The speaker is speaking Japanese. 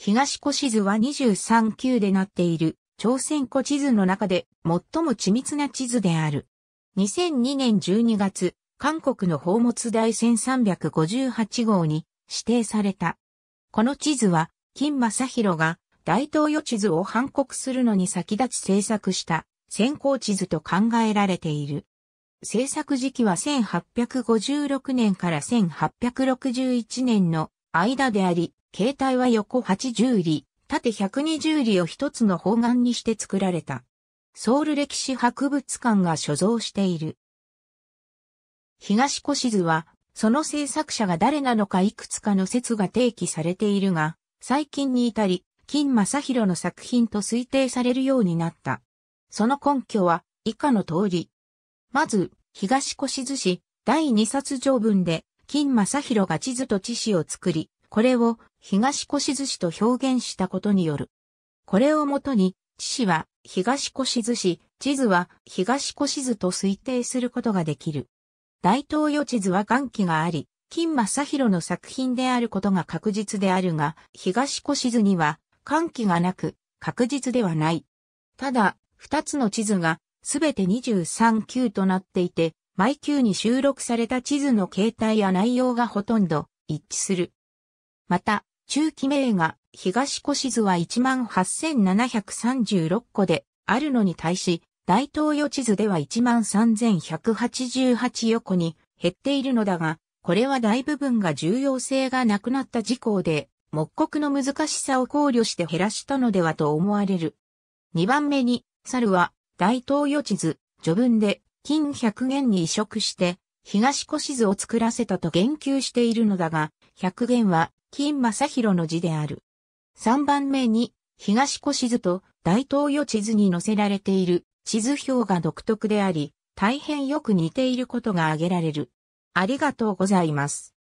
東古地図は23級でなっている、朝鮮古地図の中で最も緻密な地図である。2002年12月、韓国の宝物大1358号に指定された。この地図は、金正宏が大東洋地図を反国するのに先立ち制作した先行地図と考えられている。制作時期は1856年から1861年の間であり、形態は横80里、縦120里を一つの方眼にして作られた。ソウル歴史博物館が所蔵している。東越図は、その制作者が誰なのかいくつかの説が提起されているが、最近に至り、金正宏の作品と推定されるようになった。その根拠は、以下の通り。まず、東越図史第2冊条文で、金正宏が地図と地史を作り、これを東越寿司と表現したことによる。これをもとに、地史は東越寿司、地図は東越図と推定することができる。大東洋地図は元気があり、金正宏の作品であることが確実であるが、東越図には歓気がなく、確実ではない。ただ、二つの地図が、すべて23級となっていて、毎級に収録された地図の形態や内容がほとんど一致する。また、中期名が東越図は18,736個であるのに対し、大東予地図では13,188横に減っているのだが、これは大部分が重要性がなくなった事項で、木刻の難しさを考慮して減らしたのではと思われる。2番目に、猿は大東予地図、序文で金百元に移植して、東越図を作らせたと言及しているのだが、百元は金正宏の字である。三番目に、東越図と大東洋地図に載せられている地図表が独特であり、大変よく似ていることが挙げられる。ありがとうございます。